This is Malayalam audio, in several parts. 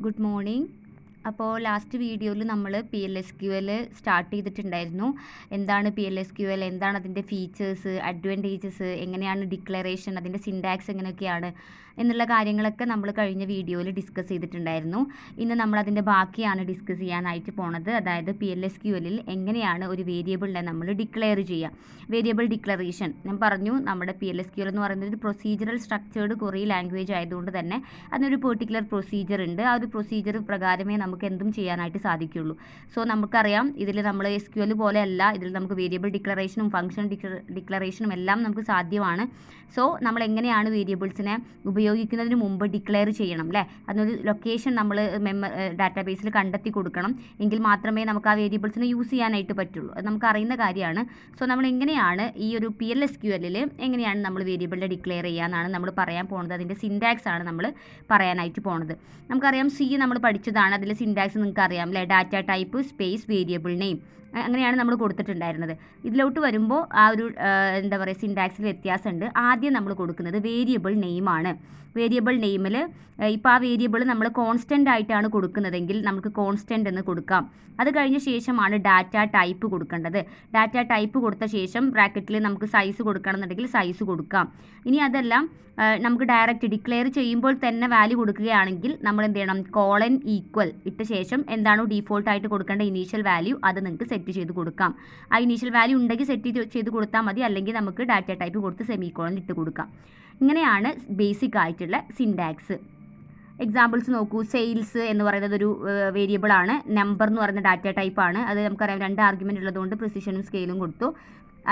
Good morning. അപ്പോൾ ലാസ്റ്റ് വീഡിയോയിൽ നമ്മൾ P L S Q L start ചെയ്തിട്ടുണ്ടായിരുന്നു എന്താണ് P L S Q L എന്താണ് അതിൻ്റെ ഫീച്ചേഴ്സ് അഡ്വാൻറ്റേജസ് എങ്ങനെയാണ് ഡിക്ലറേഷൻ അതിൻ്റെ സിൻഡാക്സ് എങ്ങനെയൊക്കെയാണ് എന്നുള്ള കാര്യങ്ങളൊക്കെ നമ്മൾ കഴിഞ്ഞ വീഡിയോയിൽ ഡിസ്കസ് ചെയ്തിട്ടുണ്ടായിരുന്നു ഇന്ന് നമ്മൾ അതിൻ്റെ ബാക്കിയാണ് ഡിസ്കസ് ചെയ്യാനായിട്ട് പോണത് അതായത് പി എൽ എസ് ക്യു എല്ലിൽ എങ്ങനെയാണ് ഒരു വേരിയബിളിനെ നമ്മൾ ഡിക്ലെയർ ചെയ്യുക വേരിയബിൾ ഡിക്ലറേഷൻ ഞാൻ പറഞ്ഞു നമ്മുടെ P L S Q L എന്ന് പറയുന്നത് ഒരു പ്രൊസീജിയറൽ സ്ട്രക്ചേർഡ് കുറേ ലാംഗ്വേജ് ആയതുകൊണ്ട് തന്നെ അതിനൊരു പെർട്ടിക്കുലർ പ്രൊസീജിയർ ഉണ്ട് ആ ഒരു പ്രൊസീജിയർ പ്രകാരമേ നമുക്ക് നമുക്ക് എന്തും ചെയ്യാനായിട്ട് സാധിക്കുള്ളൂ സോ നമുക്കറിയാം ഇതിൽ നമ്മൾ എസ് ക്യു എൽ പോലെയല്ല ഇതിൽ നമുക്ക് വേരിയബിൾ ഡിക്ലറേഷനും ഫംഗ്ഷൻ ഡിക്ലറേഷനും എല്ലാം നമുക്ക് സാധ്യമാണ് സോ നമ്മൾ എങ്ങനെയാണ് വേരിയബിൾസിനെ ഉപയോഗിക്കുന്നതിന് മുമ്പ് ഡിക്ലെയർ ചെയ്യണം അല്ലേ അതിനൊരു ലൊക്കേഷൻ നമ്മൾ മെമ്മ ഡാറ്റാബേസിൽ കണ്ടെത്തി കൊടുക്കണം എങ്കിൽ മാത്രമേ നമുക്ക് ആ വേരിയബിൾസിനെ യൂസ് ചെയ്യാനായിട്ട് പറ്റുള്ളൂ അത് നമുക്ക് അറിയുന്ന കാര്യമാണ് സോ നമ്മൾ എങ്ങനെയാണ് ഈ ഒരു പി എൽ എസ് ക്യു എല്ലിൽ എങ്ങനെയാണ് നമ്മൾ വേരിയബിളിനെ ഡിക്ലെയർ ചെയ്യാന്നാണ് നമ്മൾ പറയാൻ പോകുന്നത് അതിൻ്റെ സിൻഡാക്സ് ആണ് നമ്മൾ പറയാനായിട്ട് പോണത് നമുക്കറിയാം സി നമ്മൾ പഠിച്ചതാണ് അതിൽ സിൻഡാക്സ് നിങ്ങൾക്ക് അറിയാം അല്ലേ data type space variable name അങ്ങനെയാണ് നമ്മൾ കൊടുത്തിട്ടുണ്ടായിരുന്നത് ഇതിലോട്ട് വരുമ്പോൾ ആ ഒരു എന്താ പറയുക സിൻഡാക്സിൽ വ്യത്യാസമുണ്ട് ആദ്യം നമ്മൾ കൊടുക്കുന്നത് വേരിയബിൾ നെയിമാണ് വേരിയബിൾ നെയിമിൽ ഇപ്പോൾ ആ വേരിയബിൾ നമ്മൾ കോൺസ്റ്റൻ്റ് ആയിട്ടാണ് കൊടുക്കുന്നതെങ്കിൽ നമുക്ക് കോൺസ്റ്റൻ്റ് എന്ന് കൊടുക്കാം അത് കഴിഞ്ഞ ശേഷമാണ് ഡാറ്റ ടൈപ്പ് കൊടുക്കേണ്ടത് ഡാറ്റ ടൈപ്പ് കൊടുത്ത ശേഷം ബ്രാക്കറ്റിൽ നമുക്ക് സൈസ് കൊടുക്കണമെന്നുണ്ടെങ്കിൽ സൈസ് കൊടുക്കാം ഇനി അതെല്ലാം നമുക്ക് ഡയറക്റ്റ് ഡിക്ലെയർ ചെയ്യുമ്പോൾ തന്നെ വാല്യൂ കൊടുക്കുകയാണെങ്കിൽ നമ്മൾ എന്ത് ചെയ്യണം കോളൻ ഈക്വൽ ഇട്ട ശേഷം എന്താണോ ഡീഫോൾട്ടായിട്ട് കൊടുക്കേണ്ട ഇനീഷ്യൽ വാല്യൂ അത് നിങ്ങൾക്ക് സെറ്റ് ചെയ്ത് കൊടുക്കാം ആ ഇനീഷ്യൽ വാല്യൂ ഉണ്ടെങ്കിൽ സെറ്റ് ചെയ്ത് കൊടുത്താൽ മതി അല്ലെങ്കിൽ നമുക്ക് ഡാറ്റ ടൈപ്പ് കൊടുത്ത് സെമിക്കോളൻ ഇട്ട് കൊടുക്കാം ഇങ്ങനെയാണ് ബേസിക് ആയിട്ടുള്ള സിൻഡാക്സ് എക്സാമ്പിൾസ് നോക്കൂ സെയിൽസ് എന്ന് പറയുന്നത് ഒരു വേരിയബിൾ ആണ് നമ്പർ എന്ന് പറയുന്ന ഡാറ്റ ടൈപ്പാണ് അത് നമുക്കറിയാം രണ്ട് ആർഗ്യുമെൻ്റ് ഉള്ളതുകൊണ്ട് പ്രിസിഷനും സ്കെയിലും കൊടുത്തു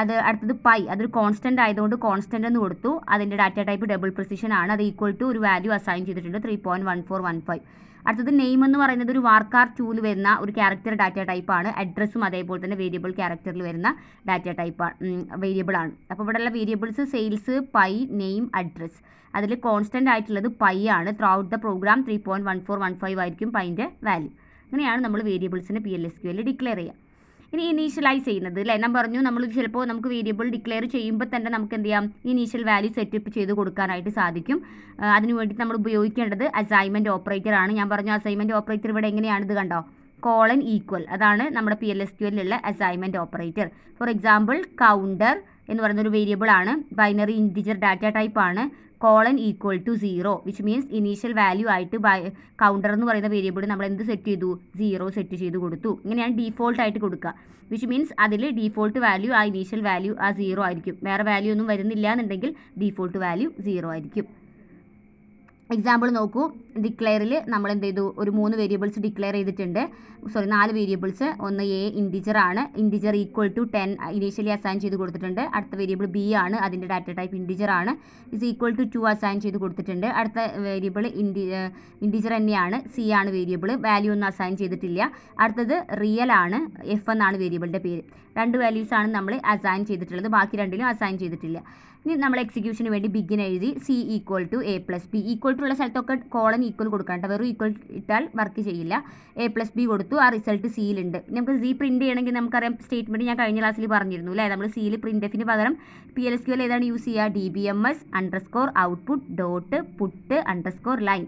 അത് അടുത്തത് പൈ അതൊരു കോൺസ്റ്റന്റ് ആയതുകൊണ്ട് കോൺസ്റ്റന്റ് എന്ന് കൊടുത്തു അതിൻ്റെ ഡാറ്റ ടൈപ്പ് ഡബിൾ പ്രിസിഷൻ ആണ് അത് ഈക്വൽ ടു ഒരു വാല്യൂ അസൈൻ ചെയ്തിട്ടുണ്ട് three point one four one five അടുത്തത് നെയിം എന്ന് പറയുന്നത് ഒരു വാർക്കാർ ടൂവിൽ വരുന്ന ഒരു ക്യാരക്ടർ ഡാറ്റ ടൈപ്പാണ് അഡ്രസ്സും അതേപോലെ തന്നെ വേരിയബിൾ ക്യാരക്ടറിൽ വരുന്ന ഡാറ്റ ടൈപ്പ് വേരിയബിൾ ആണ് അപ്പോൾ ഇവിടെയുള്ള variables sales pi name address അതിൽ കോൺസ്റ്റൻ്റ് ആയിട്ടുള്ളത് പൈ ആണ് through out the program three point one four one five ആയിരിക്കും പൈൻ്റെ വാല്യൂ അങ്ങനെയാണ് നമ്മൾ വേരിയബിൾസിനെ P L S Q L declare ചെയ്യുക ഇനി ഇനീഷ്യലൈസ് ചെയ്യുന്നത് അല്ലേ ഞാൻ പറഞ്ഞു നമ്മൾ ചിലപ്പോൾ നമുക്ക് വേരിയബിൾ ഡിക്ലെയർ ചെയ്യുമ്പോൾ തന്നെ നമുക്ക് എന്ത് ചെയ്യാം ഇനീഷ്യൽ വാല്യൂ സെറ്റപ്പ് ചെയ്ത് കൊടുക്കാനായിട്ട് സാധിക്കും അതിനു വേണ്ടി നമ്മൾ ഉപയോഗിക്കേണ്ടത് അസൈൻമെൻറ്റ് ഓപ്പറേറ്റർ ആണ് ഞാൻ പറഞ്ഞു അസൈൻമെൻറ്റ് ഓപ്പറേറ്റർ ഇവിടെ എങ്ങനെയാണിത് കണ്ടോ കോളൻ ഈക്വൽ അതാണ് നമ്മുടെ പി എൽ എസ് ക്യൂലിലുള്ള assignment operator for example counter എന്ന് പറയുന്ന ഒരു വേരിയബിൾ ആണ് ബൈനറി ഇൻറ്റിജർ ഡാറ്റ ടൈപ്പ് ആണ് colon equal to zero which means initial value ആയിട്ട് ബൈ കൗണ്ടർ എന്ന് പറയുന്ന വേരിയബിൾ നമ്മൾ എന്ത് സെറ്റ് ചെയ്തു സീറോ സെറ്റ് ചെയ്ത് കൊടുത്തു ഇങ്ങനെയാണ് ഡീഫോൾട്ട് ആയിട്ട് കൊടുക്കുക വിച്ച് മീൻസ് അതിൽ ഡീഫോൾട്ട് വാല്യൂ ആ ഇനീഷ്യൽ വാല്യൂ ആ സീറോ ആയിരിക്കും വേറെ വാല്യൂ ഒന്നും വരുന്നില്ല എന്നുണ്ടെങ്കിൽ ഡീഫോൾട്ട് വാല്യൂ സീറോ ആയിരിക്കും എക്സാമ്പിൾ നോക്കൂ ഡിക്ലെയറിൽ നമ്മൾ എന്ത് ചെയ്തു ഒരു മൂന്ന് വേരിയബിൾസ് ഡിക്ലെയർ ചെയ്തിട്ടുണ്ട് സോറി നാല് വേരിയബിൾസ് ഒന്ന് എ ഇൻഡിജർ ആണ് integer equal to ten initially assign ചെയ്ത് കൊടുത്തിട്ടുണ്ട് അടുത്ത വേരിയബിൾ ബി ആണ് അതിൻ്റെ ഡാറ്റ ടൈപ്പ് ഇൻഡിജർ ആണ് is equal to two assign ചെയ്ത് കൊടുത്തിട്ടുണ്ട് അടുത്ത വേരിയബിൾ ഇൻഡി ഇൻഡിജർ തന്നെയാണ് സി ആണ് വേരിയബിൾ വാല്യൂ ഒന്നും അസൈൻ ചെയ്തിട്ടില്ല അടുത്തത് റിയൽ ആണ് എഫ് എന്നാണ് വേരിയബിളിൻ്റെ പേര് രണ്ട് വാല്യൂസ് ആണ് നമ്മൾ അസൈൻ ചെയ്തിട്ടുള്ളത് ബാക്കി രണ്ടിലും അസൈൻ ചെയ്തിട്ടില്ല ഇനി നമ്മൾ എക്സിക്യൂഷന് വേണ്ടി ബിഗിൻ എഴുതി C equal to A plus B equal to ഉള്ള സ്ഥലത്തൊക്കെ കോളൻ ഈക്വൽ കൊടുക്കണ്ട വെറും ഈക്വൽ ഇട്ടാൽ വർക്ക് ചെയ്യില്ല എ പ്ലസ് ബി കൊടുത്തു ആ റിസൾട്ട് സിയിലുണ്ട് നമുക്ക് സി പ്രിന്റ് ചെയ്യണമെങ്കിൽ നമുക്കറിയാം സ്റ്റേറ്റ്മെൻറ്റ് ഞാൻ കഴിഞ്ഞ ക്ലാസ്സിൽ പറഞ്ഞിരുന്നു അല്ലേ നമ്മൾ സിയിൽ പ്രിന്റ് എഫിന് പകരം പി എൽ എസ് ക്യൂൽ ഏതാണ് യൂസ് ചെയ്യുക D B M S underscore output dot put underscore line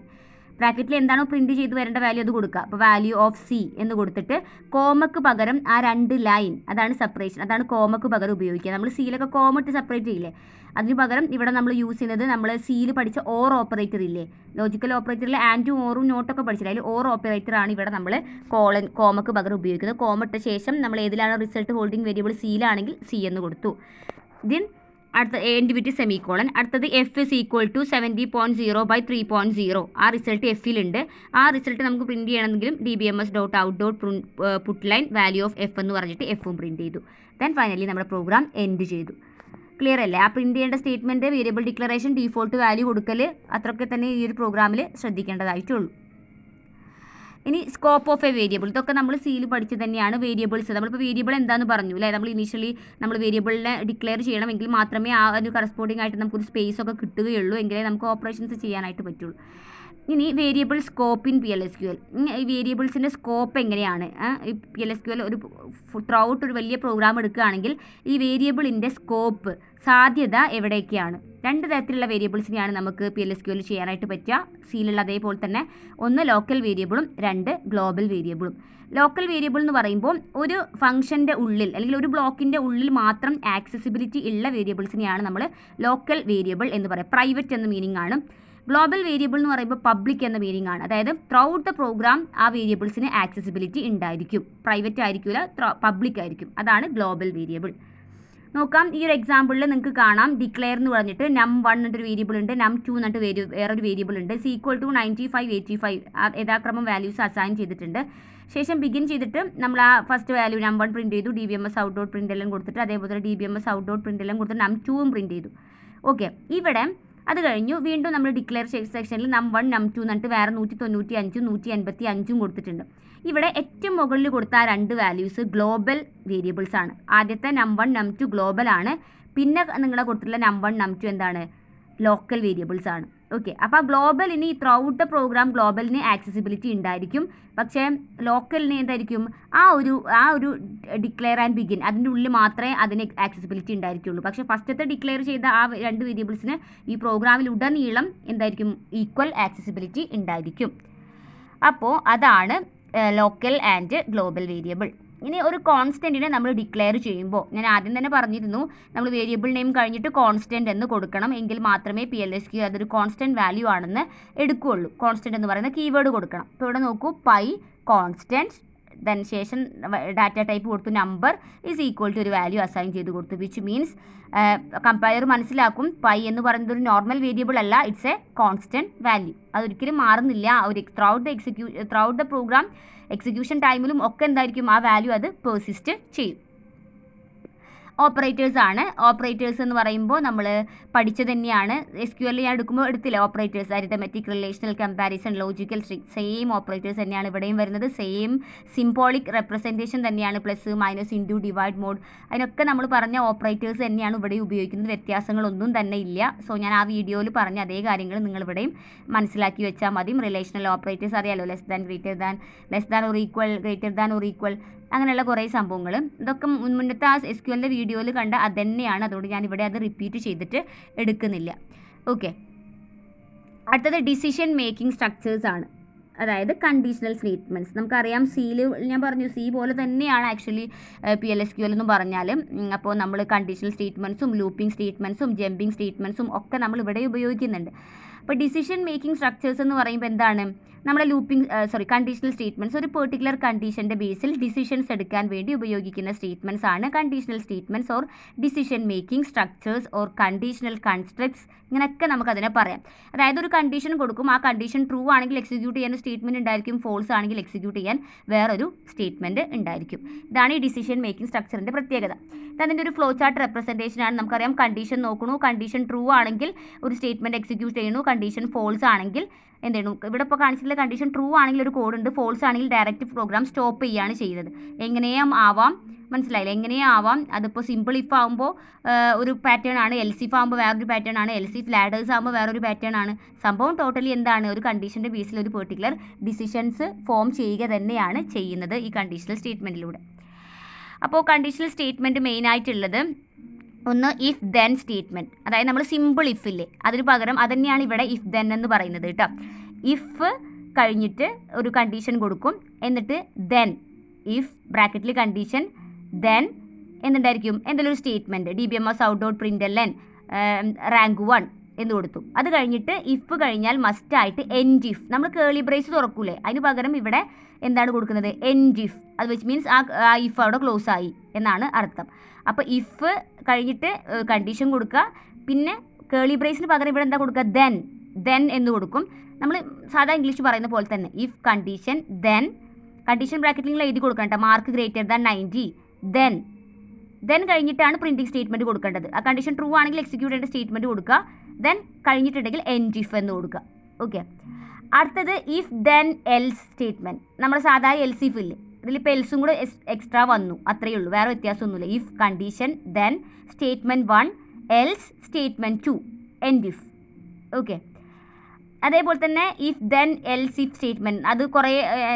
ബ്രാക്കറ്റിൽ എന്താണോ പ്രിന്റ് ചെയ്ത് വരേണ്ട വാല്യൂ അത് കൊടുക്കുക അപ്പോൾ വാല്യൂ ഓഫ് സി എന്ന് കൊടുത്തിട്ട് കോമക്ക് പകരം ആ രണ്ട് ലൈൻ അതാണ് സെപ്പറേഷൻ അതാണ് കോമക്ക് പകരം ഉപയോഗിക്കുക നമ്മൾ സിയിലൊക്കെ കോമിട്ട് സെപ്പറേറ്റ് ചെയ്യില്ലേ അതിന് പകരം ഇവിടെ നമ്മൾ യൂസ് ചെയ്യുന്നത് നമ്മൾ സിയിൽ പഠിച്ച ഓർ ഓപ്പറേറ്റർ ഇല്ലേ ലോജിക്കൽ ഓപ്പറേറ്ററിൽ ആൻഡും ഓറും നോട്ടൊക്കെ പഠിച്ചില്ല അതിൽ ഓർ ഓപ്പറേറ്റർ ആണ് ഇവിടെ നമ്മൾ കോളൻ കോമക്ക് പകരം ഉപയോഗിക്കുന്നത് കോമിട്ട ശേഷം നമ്മൾ ഏതിലാണോ റിസൾട്ട് ഹോൾഡിംഗ് വേരിയബിൾ സിയിലാണെങ്കിൽ സി എന്ന് കൊടുത്തു ദിൻ അടുത്ത എൻ്റെ വിറ്റ് സെമി കോളൻ അടുത്തത് F is equal to seventy point zero by three point zero ആ റിസൾട്ട് എഫിലുണ്ട് ആ റിസൾട്ട് നമുക്ക് പ്രിൻറ്റ് ചെയ്യണമെങ്കിലും D B M S dot out dot put line value of F എന്ന് പറഞ്ഞിട്ട് എഫും പ്രിൻറ്റ് ചെയ്തു ദെൻ ഫൈനലി നമ്മുടെ പ്രോഗ്രാം എൻഡ് ചെയ്തു ക്ലിയർ അല്ലേ ആ പ്രിൻറ്റ് ചെയ്യേണ്ട statement variable declaration default value കൊടുക്കൽ അത്രയൊക്കെ തന്നെ ഈ ഒരു പ്രോഗ്രാമിൽ ശ്രദ്ധിക്കേണ്ടതായിട്ടുള്ളൂ ഇനി സ്കോപ്പ് ഓഫ് എ വേരിയബിൾ ഇതൊക്കെ നമ്മൾ സീല് പഠിച്ചു തന്നെയാണ് വേരിയബിൾസ് നമ്മളിപ്പോൾ വേരിയബിൾ എന്താന്ന് പറഞ്ഞു അല്ലേ നമ്മൾ ഇനീഷ്യലി നമ്മൾ വേരിയബിളിനെ ഡിക്ലെയർ ചെയ്യണമെങ്കിൽ മാത്രമേ ആ ഒരു കറസ്പോണ്ടിങ് ആയിട്ട് നമുക്കൊരു സ്പേസ് ഒക്കെ കിട്ടുകയുള്ളൂ എങ്കിലേ നമുക്ക് ഓപ്പറേഷൻസ് ചെയ്യാനായിട്ട് പറ്റുള്ളൂ ഇനി variable scope in P L S Q L വേരിയബിൾസിൻ്റെ സ്കോപ്പ് എങ്ങനെയാണ് P L S Q L ഒരു ത്രൂ ഔട്ട് ഒരു വലിയ പ്രോഗ്രാം എടുക്കുകയാണെങ്കിൽ ഈ വേരിയബിളിൻ്റെ സ്കോപ്പ് സാധ്യത എവിടെയൊക്കെയാണ് രണ്ട് തരത്തിലുള്ള വേരിയബിൾസിനെയാണ് നമുക്ക് പി എൽ എസ് എൽ ചെയ്യാനായിട്ട് പറ്റുക സീലുള്ള അതേപോലെ തന്നെ ഒന്ന് ലോക്കൽ വേരിയബിളും രണ്ട് ഗ്ലോബൽ വേരിയബിളും ലോക്കൽ വേരിയബിൾ എന്ന് പറയുമ്പോൾ ഒരു ഫംഗ്ഷൻ്റെ ഉള്ളിൽ അല്ലെങ്കിൽ ഒരു ബ്ലോക്കിൻ്റെ ഉള്ളിൽ മാത്രം ആക്സസിബിലിറ്റി ഉള്ള വേരിയബിൾസിനെയാണ് നമ്മൾ ലോക്കൽ വേരിയബിൾ എന്ന് പറയുക പ്രൈവറ്റ് എന്ന മീനിങ് ആണ് ഗ്ലോബൽ വേരിയബിൾ എന്ന് പറയുമ്പോൾ പബ്ലിക് എന്ന മീനിങ് ആണ് അതായത് ത്രൂ ദ പ്രോഗ്രാം ആ വേരിയബിൾസിന് ആക്സസിബിലിറ്റി ഉണ്ടായിരിക്കും പ്രൈവറ്റ് ആയിരിക്കില്ല പബ്ലിക് ആയിരിക്കും അതാണ് ഗ്ലോബൽ വേരിയബിൾ നോക്കാം ഈ ഒരു എക്സാമ്പിളിൽ നിങ്ങൾക്ക് കാണാം ഡിക്ലെയർ എന്ന് പറഞ്ഞിട്ട് നം വൺ എന്നൊരു വേരിയബിൾ ഉണ്ട് നം ടു എന്നിട്ട് വേരി വേറൊരു വേരിയബിൾ ഉണ്ട് equal to ninety five eighty five യഥാക്രമം വാല്യൂസ് അസൈൻ ചെയ്തിട്ടുണ്ട് ശേഷം ബിഗിൻ ചെയ്തിട്ട് നമ്മൾ ആ first value num one print ചെയ്തു D B M S out dot print എല്ലാം കൊടുത്തിട്ട് അതേപോലെ D B M S out dot print എല്ലാം കൊടുത്തിട്ട് നം ടൂവും പ്രിൻറ്റ് ചെയ്തു ഓക്കെ ഇവിടെ അത് കഴിഞ്ഞു വീണ്ടും നമ്മൾ ഡിക്ലെയർ ചെയ്ത സെക്ഷനിൽ നം വൺ നം ടു എന്നിട്ട് വേറെ നൂറ്റി തൊണ്ണൂറ്റി അഞ്ചും നൂറ്റി എൺപത്തി അഞ്ചും കൊടുത്തിട്ടുണ്ട് ഇവിടെ ഏറ്റവും മുകളിൽ കൊടുത്ത ആ രണ്ട് വാല്യൂസ് ഗ്ലോബൽ വേരിയബിൾസ് ആണ് ആദ്യത്തെ നം വൺ നം ടു ഗ്ലോബൽ ആണ് പിന്നെ നിങ്ങളെ കൊടുത്തിട്ടുള്ള നം വൺ നം ടു എന്താണ് ലോക്കൽ വേരിയബിൾസ് ആണ് ഓക്കെ അപ്പോൾ ഗ്ലോബലിന് ത്രൂ ഔട്ട് ദ പ്രോഗ്രാം ഗ്ലോബലിന് ആക്സസിബിലിറ്റി ഉണ്ടായിരിക്കും പക്ഷേ ലോക്കലിന് എന്തായിരിക്കും ആ ഒരു ആ ഒരു ഡിക്ലെയർ ആൻഡ് ബിഗിൻ അതിൻ്റെ ഉള്ളിൽ മാത്രമേ അതിന് ആക്സസിബിലിറ്റി ഉണ്ടായിരിക്കുള്ളൂ പക്ഷേ ഫസ്റ്റത്തെ ഡിക്ലെയർ ചെയ്ത ആ രണ്ട് വേരിയബിൾസിന് ഈ പ്രോഗ്രാമിൽ ഉടനീളം എന്തായിരിക്കും ഈക്വൽ ആക്സസിബിലിറ്റി ഉണ്ടായിരിക്കും അപ്പോൾ അതാണ് ലോക്കൽ ആൻഡ് ഗ്ലോബൽ വേരിയബിൾ ഇനി ഒരു കോൺസ്റ്റൻറ്റിനെ നമ്മൾ ഡിക്ലെയർ ചെയ്യുമ്പോൾ ഞാൻ ആദ്യം തന്നെ പറഞ്ഞിരുന്നു നമ്മൾ വേരിയബിൾ നെയിം കഴിഞ്ഞിട്ട് കോൺസ്റ്റൻറ്റ് എന്ന് കൊടുക്കണം എങ്കിൽ മാത്രമേ പി എൽ എസ് ക്യൂ അതൊരു കോൺസ്റ്റൻറ്റ് വാല്യൂ ആണെന്ന് എടുക്കുകയുള്ളൂ കോൺസ്റ്റൻറ്റ് എന്ന് പറയുന്ന കീവേഡ് കൊടുക്കണം ഇപ്പോൾ ഇവിടെ നോക്കൂ പൈ കോൺസ്റ്റൻറ്റ് ദൻ ശേഷം ഡാറ്റ ടൈപ്പ് കൊടുത്തു നമ്പർ ഇസ് ഈക്വൽ ടു ഒരു വാല്യൂ അസൈൻ ചെയ്ത് കൊടുത്തു വിച്ച് മീൻസ് കമ്പയർ മനസ്സിലാക്കും പൈ എന്ന് പറയുന്നത് ഒരു നോർമൽ വേരിയബിൾ അല്ല ഇറ്റ്സ് എ കോൺസ്റ്റൻറ്റ് വാല്യൂ അതൊരിക്കലും മാറുന്നില്ല ഒരു ത്രൗട്ട് ദ എക്സിക്യൂ ത്രൗട്ട് ദ പ്രോഗ്രാം എക്സിക്യൂഷൻ ടൈമിലും ഒക്കെ എന്തായിരിക്കും ആ വാല്യൂ അത് പെർസിസ്റ്റ് ചെയ്യും ഓപ്പറേറ്റേഴ്സ് ആണ് ഓപ്പറേറ്റേഴ്സ് എന്ന് പറയുമ്പോൾ നമ്മൾ പഠിച്ചത് തന്നെയാണ് എസ് ക്യു എൽ ഞാൻ എടുക്കുമ്പോൾ എടുത്തില്ല operators arithmetic relational comparison logical strict same operators തന്നെയാണ് ഇവിടെയും വരുന്നത് സെയിം സിംബോളിക് റെപ്രസെൻറ്റേഷൻ തന്നെയാണ് plus minus into divide mod അതിനൊക്കെ നമ്മൾ പറഞ്ഞ ഓപ്പറേറ്റേഴ്സ് തന്നെയാണ് ഇവിടെ ഉപയോഗിക്കുന്നത് വ്യത്യാസങ്ങളൊന്നും തന്നെ ഇല്ല സോ ഞാൻ ആ വീഡിയോയിൽ പറഞ്ഞ അതേ കാര്യങ്ങൾ നിങ്ങളിവിടെയും മനസ്സിലാക്കി വെച്ചാൽ മതി റിലേഷണൽ ഓപ്പറേറ്റേഴ്സ് അറിയാലോ less than greater than less than ഒരു ഈക്വൽ ഗ്രേറ്റർ ദാൻ ഒരു ഈക്വൽ അങ്ങനെയുള്ള കുറേ സംഭവങ്ങൾ ഇതൊക്കെ മുന്നത്തെ ആ എസ് ക്യു എല്ലിൻ്റെ വീഡിയോയിൽ കണ്ട അത് തന്നെയാണ് അതുകൊണ്ട് ഞാനിവിടെ അത് റിപ്പീറ്റ് ചെയ്തിട്ട് എടുക്കുന്നില്ല ഓക്കെ അടുത്തത് ഡിസിഷൻ മേക്കിംഗ് സ്ട്രക്ചേഴ്സ് ആണ് അതായത് കണ്ടീഷണൽ സ്റ്റേറ്റ്മെൻറ്റ്സ് നമുക്കറിയാം സിയിൽ ഞാൻ പറഞ്ഞു സി പോലെ തന്നെയാണ് actually P L S Q L എന്ന് പറഞ്ഞാൽ അപ്പോൾ നമ്മൾ കണ്ടീഷണൽ സ്റ്റേറ്റ്മെൻറ്റ്സും ലൂപ്പിംഗ് സ്റ്റേറ്റ്മെൻറ്റ്സും ജമ്പിംഗ് സ്റ്റേറ്റ്മെൻറ്റ്സും ഒക്കെ നമ്മൾ ഇവിടെ ഉപയോഗിക്കുന്നുണ്ട് അപ്പോൾ ഡിസിഷൻ മേക്കിംഗ് സ്ട്രക്ചേഴ്സ് എന്ന് പറയുമ്പോൾ എന്താണ് നമ്മുടെ ലൂപ്പിംഗ് സോറി കണ്ടീഷണൽ സ്റ്റേറ്റ്മെൻറ്റ്സ് ഒരു പെർട്ടിക്കുലർ കണ്ടീഷൻ്റെ ബേസിൽ ഡിസിഷൻസ് എടുക്കാൻ വേണ്ടി ഉപയോഗിക്കുന്ന സ്റ്റേറ്റ്മെൻറ്റ്സ് ആണ് conditional statements or decision making structures or conditional constructs ഇങ്ങനെയൊക്കെ നമുക്കതിനെ പറയാം അതായത് ഒരു കണ്ടീഷൻ കൊടുക്കും ആ കണ്ടീഷൻ ട്രൂ ആണെങ്കിൽ എക്സിക്യൂട്ട് ചെയ്യാൻ സ്റ്റേറ്റ്മെൻ്റ് ഉണ്ടായിരിക്കും ഫോൾസ് ആണെങ്കിൽ എക്സിക്യൂട്ട് ചെയ്യാൻ വേറൊരു സ്റ്റേറ്റ്മെൻറ്റ് ഉണ്ടായിരിക്കും ഇതാണ് ഈ ഡിസിഷൻ മേക്കിംഗ് സ്ട്രക്ചറിൻ്റെ പ്രത്യേകത അതിൻ്റെ ഒരു ഫ്ലോ ചാർട്ട് റെപ്രസെൻറ്റേഷൻ ആണ് നമുക്കറിയാം കണ്ടീഷൻ നോക്കണു കണ്ടീഷൻ ട്രൂ ആണെങ്കിൽ ഒരു സ്റ്റേറ്റ്മെൻറ്റ് എക്സിക്യൂട്ട് ചെയ്യണു കണ്ടീഷൻ ഫോൾസ് ആണെങ്കിൽ എന്ത് ചെയ്യണം ഇവിടെ ഇപ്പോൾ കാണിച്ചിട്ടുള്ള കണ്ടീഷൻ ട്രൂ ആണെങ്കിൽ ഒരു കോഡ് ഉണ്ട് ഫോൾസ് ആണെങ്കിൽ ഡയറക്റ്റ് പ്രോഗ്രാം സ്റ്റോപ്പ് ചെയ്യുകയാണ് ചെയ്തത് എങ്ങനെയും ആവാം മനസ്സിലായില്ല എങ്ങനെയും ആവാം അതിപ്പോൾ സിമ്പിൾ ഇഫ് ആകുമ്പോൾ ഒരു പാറ്റേൺ ആണ് എൽ സിഫ് ആകുമ്പോൾ വേറൊരു പാറ്റേൺ ആണ് എൽ സിഫ് ലാഡേഴ്സ് ആകുമ്പോൾ വേറൊരു പാറ്റേൺ ആണ് സംഭവം ടോട്ടലി എന്താണ് ഒരു കണ്ടീഷൻ്റെ ബേസിൽ ഒരു പെർട്ടിക്കുലർ ഡിസിഷൻസ് ഫോം ചെയ്യുക തന്നെയാണ് ചെയ്യുന്നത് ഈ കണ്ടീഷണൽ സ്റ്റേറ്റ്മെൻറ്റിലൂടെ അപ്പോൾ കണ്ടീഷണൽ സ്റ്റേറ്റ്മെൻറ്റ് മെയിനായിട്ടുള്ളത് ഒന്ന് ഇഫ് ദെൻ സ്റ്റേറ്റ്മെൻറ്റ് അതായത് നമ്മൾ സിമ്പിൾ ഇഫ് ഇല്ലേ അതിന് പകരം അത് തന്നെയാണ് ഇവിടെ ഇഫ് ദെൻ എന്ന് പറയുന്നത് കേട്ടോ ഇഫ് കഴിഞ്ഞിട്ട് ഒരു കണ്ടീഷൻ കൊടുക്കും എന്നിട്ട് ദെൻ ഇഫ് ബ്രാക്കറ്റിൽ കണ്ടീഷൻ ദെൻ എന്നുണ്ടായിരിക്കും എന്തെങ്കിലും ഒരു statement D B M S out dot print L N rank one എന്ന് കൊടുത്തു അത് കഴിഞ്ഞിട്ട് ഇഫ് കഴിഞ്ഞാൽ മസ്റ്റ് ആയിട്ട് എൻ ജിഫ് നമ്മൾ കേളി ബ്രേസ് തുറക്കൂലേ അതിന് പകരം ഇവിടെ എന്താണ് കൊടുക്കുന്നത് എൻ ജിഫ് അത് വെച്ച് മീൻസ് ആ ഇഫ് അവിടെ ക്ലോസ് ആയി എന്നാണ് അർത്ഥം അപ്പോൾ ഇഫ് കഴിഞ്ഞിട്ട് കണ്ടീഷൻ കൊടുക്കുക പിന്നെ കേളി ബ്രേസിന് പകരം ഇവിടെ എന്താ കൊടുക്കുക ദെൻ ദെൻ എന്ന് കൊടുക്കും നമ്മൾ സാധാ ഇംഗ്ലീഷ് പറയുന്ന പോലെ തന്നെ ഇഫ് കണ്ടീഷൻ ദെൻ കണ്ടീഷൻ ബ്രാക്കറ്റിൽ നിങ്ങൾ എഴുതി കൊടുക്കണം കേട്ടോ mark greater than ninety then then കഴിഞ്ഞിട്ടാണ് പ്രിൻറ്റിംഗ് സ്റ്റേറ്റ്മെൻറ്റ് കൊടുക്കേണ്ടത് ആ കണ്ടീഷൻ ട്രൂ ആണെങ്കിൽ എക്സിക്യൂട്ട് ചെയ്യേണ്ട സ്റ്റേറ്റ്മെൻറ്റ് കൊടുക്കുക ദെൻ കഴിഞ്ഞിട്ടുണ്ടെങ്കിൽ എൻ ഡിഫ് എന്ന് കൊടുക്കുക ഓക്കെ അടുത്തത് ഇഫ് ദെൻ എൽസ് സ്റ്റേറ്റ്മെൻറ്റ് നമ്മൾ സാധാരണ എൽസ് ഇഫ് ഇല്ലേ ഇതിലിപ്പോൾ എൽസും കൂടെ എക്സ്ട്രാ വന്നു അത്രയേ ഉള്ളൂ വേറെ വ്യത്യാസമൊന്നുമില്ല if condition then statement one else statement two end if okay അതേപോലെ തന്നെ if then elsif statement അത് കുറേ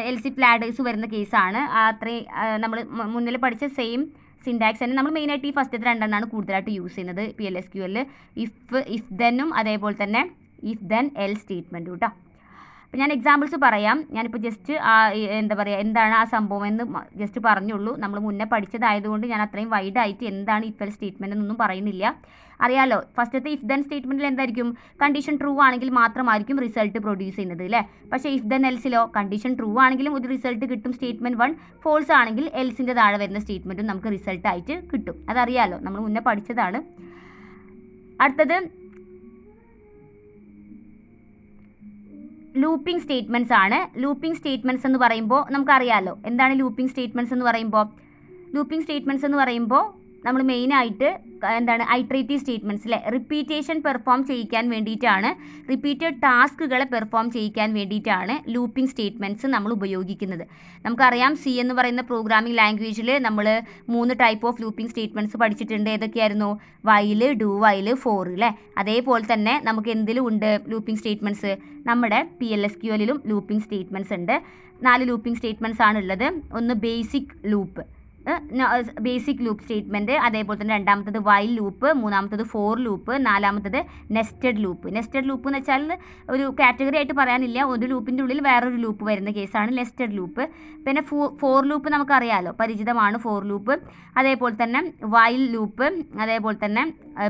എൽ ഇഫ് ലാഡേഴ്സ് വരുന്ന കേസാണ് അത്രയും നമ്മൾ മുന്നിൽ പഠിച്ച സെയിം സിൻഡാക്സ് തന്നെ നമ്മൾ മെയിനായിട്ട് ഈ ഫസ്റ്റ് രണ്ടെണ്ണമാണ് കൂടുതലായിട്ട് യൂസ് ചെയ്യുന്നത് പി എൽ എസ് ക്യൂ എല്ലിൽ ഇഫ് ഇഫ് ദെന്നും അതേപോലെ തന്നെ ഇഫ് ദെൻ എൽ സ്റ്റേറ്റ്മെൻറ്റും കേട്ടോ അപ്പം ഞാൻ എക്സാമ്പിൾസ് പറയാം ഞാനിപ്പോൾ ജസ്റ്റ് ആ എന്താ പറയുക എന്താണ് ആ സംഭവം എന്ന് ജസ്റ്റ് പറഞ്ഞുള്ളൂ നമ്മൾ മുന്നേ പഠിച്ചതായതുകൊണ്ട് ഞാൻ അത്രയും വൈഡായിട്ട് എന്താണ് ഇഫ് എൽ സ്റ്റേറ്റ്മെൻ്റ് എന്നൊന്നും പറയുന്നില്ല അറിയാലോ ഫസ്റ്റത്തെ ഇഫ് ദെൻ സ്റ്റേറ്റ്മെൻറ്റിൽ എന്തായിരിക്കും കണ്ടീഷൻ ട്രൂ ആണെങ്കിൽ മാത്രമായിരിക്കും റിസൾട്ട് പ്രൊഡ്യൂസ് ചെയ്യുന്നത് അല്ലേ പക്ഷേ ഇഫ് ദെൻ എൽസിലോ കണ്ടീഷൻ ട്രൂ ആണെങ്കിലും ഒരു റിസൾട്ട് കിട്ടും സ്റ്റേറ്റ്മെൻറ്റ് വൺ ഫോൾസ് ആണെങ്കിൽ എൽസിൻ്റെ താഴെ വരുന്ന സ്റ്റേറ്റ്മെൻറ്റും നമുക്ക് റിസൾട്ടായിട്ട് കിട്ടും അതറിയാലോ നമ്മൾ മുന്നേ പഠിച്ചതാണ് അടുത്തത് ലൂപ്പിംഗ് സ്റ്റേറ്റ്മെൻറ്റ്സ് ആണ് ലൂപ്പിംഗ് സ്റ്റേറ്റ്മെൻറ്റ്സ് എന്ന് പറയുമ്പോൾ നമുക്കറിയാമല്ലോ എന്താണ് ലൂപ്പിംഗ് സ്റ്റേറ്റ്മെൻറ്റ്സ് എന്ന് പറയുമ്പോൾ ലൂപ്പിംഗ് സ്റ്റേറ്റ്മെൻറ്റ്സ് എന്ന് പറയുമ്പോൾ നമ്മൾ മെയിനായിട്ട് എന്താണ് ഐട്രേറ്റീവ് സ്റ്റേറ്റ്മെൻറ്റ്സ് അല്ലേ റിപ്പീറ്റേഷൻ പെർഫോം ചെയ്യിക്കാൻ വേണ്ടിയിട്ടാണ് റിപ്പീറ്റഡ് ടാസ്കുകളെ പെർഫോം ചെയ്യിക്കാൻ വേണ്ടിയിട്ടാണ് ലൂപ്പിംഗ് സ്റ്റേറ്റ്മെൻറ്റ്സ് നമ്മൾ ഉപയോഗിക്കുന്നത് നമുക്കറിയാം സി എന്ന് പറയുന്ന പ്രോഗ്രാമിംഗ് ലാംഗ്വേജിൽ നമ്മൾ മൂന്ന് ടൈപ്പ് ഓഫ് ലൂപ്പിംഗ് സ്റ്റേറ്റ്മെൻറ്റ്സ് പഠിച്ചിട്ടുണ്ട് ഏതൊക്കെയായിരുന്നു വൈല് ഡു വൈല് ഫോർ അല്ലേ അതേപോലെ തന്നെ നമുക്ക് എന്തിലും ഉണ്ട് ലൂപ്പിംഗ് സ്റ്റേറ്റ്മെൻറ്റ്സ് നമ്മുടെ പി എൽ എസ് ക്യു എല്ലിലും ലൂപ്പിംഗ് സ്റ്റേറ്റ്മെൻറ്റ്സ് ഉണ്ട് നാല് ലൂപ്പിംഗ് സ്റ്റേറ്റ്മെൻറ്റ്സ് ആണുള്ളത് ഒന്ന് basic loop basic loop statement അതേപോലെ തന്നെ രണ്ടാമത്തത് വൈൽ ലൂപ്പ് മൂന്നാമത്തത് ഫോർ ലൂപ്പ് നാലാമത്തത് നെസ്റ്റഡ് ലൂപ്പ് നെസ്റ്റഡ് ലൂപ്പ് എന്ന് വെച്ചാൽ ഒരു കാറ്റഗറി ആയിട്ട് പറയാനില്ല ഒരു ലൂപ്പിൻ്റെ ഉള്ളിൽ വേറൊരു ലൂപ്പ് വരുന്ന കേസാണ് നെസ്റ്റഡ് ലൂപ്പ് പിന്നെ ഫോർ ലൂപ്പ് നമുക്കറിയാമല്ലോ പരിചിതമാണ് ഫോർ ലൂപ്പ് അതേപോലെ തന്നെ വൈൽ ലൂപ്പ് അതേപോലെ തന്നെ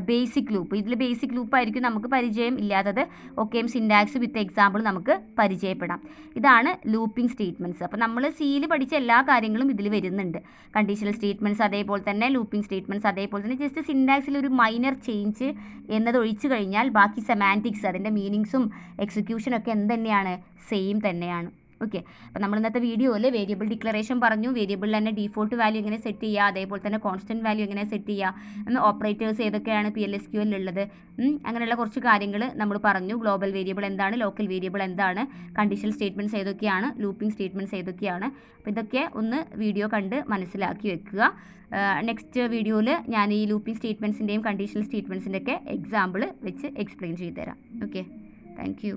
ബേസിക് ലൂപ്പ് ഇതിൽ ബേസിക് ലൂപ്പായിരിക്കും നമുക്ക് പരിചയം ഇല്ലാത്തത് ഒക്കെയും സിൻഡാക്സ് വിത്ത് എക്സാമ്പിൾ നമുക്ക് പരിചയപ്പെടാം ഇതാണ് ലൂപ്പിംഗ് സ്റ്റേറ്റ്മെൻറ്റ്സ് അപ്പോൾ നമ്മൾ സിയിൽ പഠിച്ച എല്ലാ കാര്യങ്ങളും ഇതിൽ വരുന്നുണ്ട് കണ്ടീഷണൽ സ്റ്റേറ്റ്മെൻറ്റ്സ് അതേപോലെ തന്നെ ലൂപ്പിംഗ് സ്റ്റേറ്റ്മെൻറ്റ്സ് അതേപോലെ തന്നെ ജസ്റ്റ് സിൻഡാക്സിൽ ഒരു മൈനർ ചേഞ്ച് എന്നത് ഒഴിച്ചു കഴിഞ്ഞാൽ ബാക്കി സെമാൻറ്റിക്സ് അതിൻ്റെ മീനിങ്സും എക്സിക്യൂഷനൊക്കെ എന്തു തന്നെയാണ് സെയിം തന്നെയാണ് ഓക്കെ അപ്പോൾ നമ്മൾ ഇന്നത്തെ വീഡിയോയിൽ വേരിയബിൾ ഡിക്ലറേഷൻ പറഞ്ഞു വേരിയബിളിൽ തന്നെ ഡിഫോൾട്ട് വാല്യൂ എങ്ങനെ സെറ്റ് ചെയ്യുക അതേപോലെ തന്നെ കോൺസ്റ്റൻറ്റ് വാല്യൂ എങ്ങനെ സെറ്റ് ചെയ്യുക എന്ന് ഓപ്പറേറ്റേഴ്സ് ഏതൊക്കെയാണ് പി എൽ എസ് ക്യു ഉള്ളത് അങ്ങനെയുള്ള കുറച്ച് കാര്യങ്ങൾ നമ്മൾ പറഞ്ഞു ഗ്ലോബൽ വേരിയബിൾ എന്താണ് ലോക്കൽ വേരിയബിൾ എന്താണ് കണ്ടീഷണൽ സ്റ്റേറ്റ്മെൻറ്റ്സ് ഏതൊക്കെയാണ് ലൂപ്പിംഗ് സ്റ്റേറ്റ്മെൻറ്റ്സ് ഏതൊക്കെയാണ് അപ്പോൾ ഇതൊക്കെ ഒന്ന് വീഡിയോ കണ്ട് മനസ്സിലാക്കി വെക്കുക നെക്സ്റ്റ് വീഡിയോയിൽ ഞാൻ ഈ ലൂപ്പിംഗ് സ്റ്റേറ്റ്മെൻറ്റ്സിൻ്റെയും കണ്ടീഷണൽ സ്റ്റേറ്റ്മെൻറ്റ്സിൻ്റെയൊക്കെ എക്സാമ്പിൾ വെച്ച് എക്സ്പ്ലെയിൻ തരാം ഓക്കെ താങ്ക്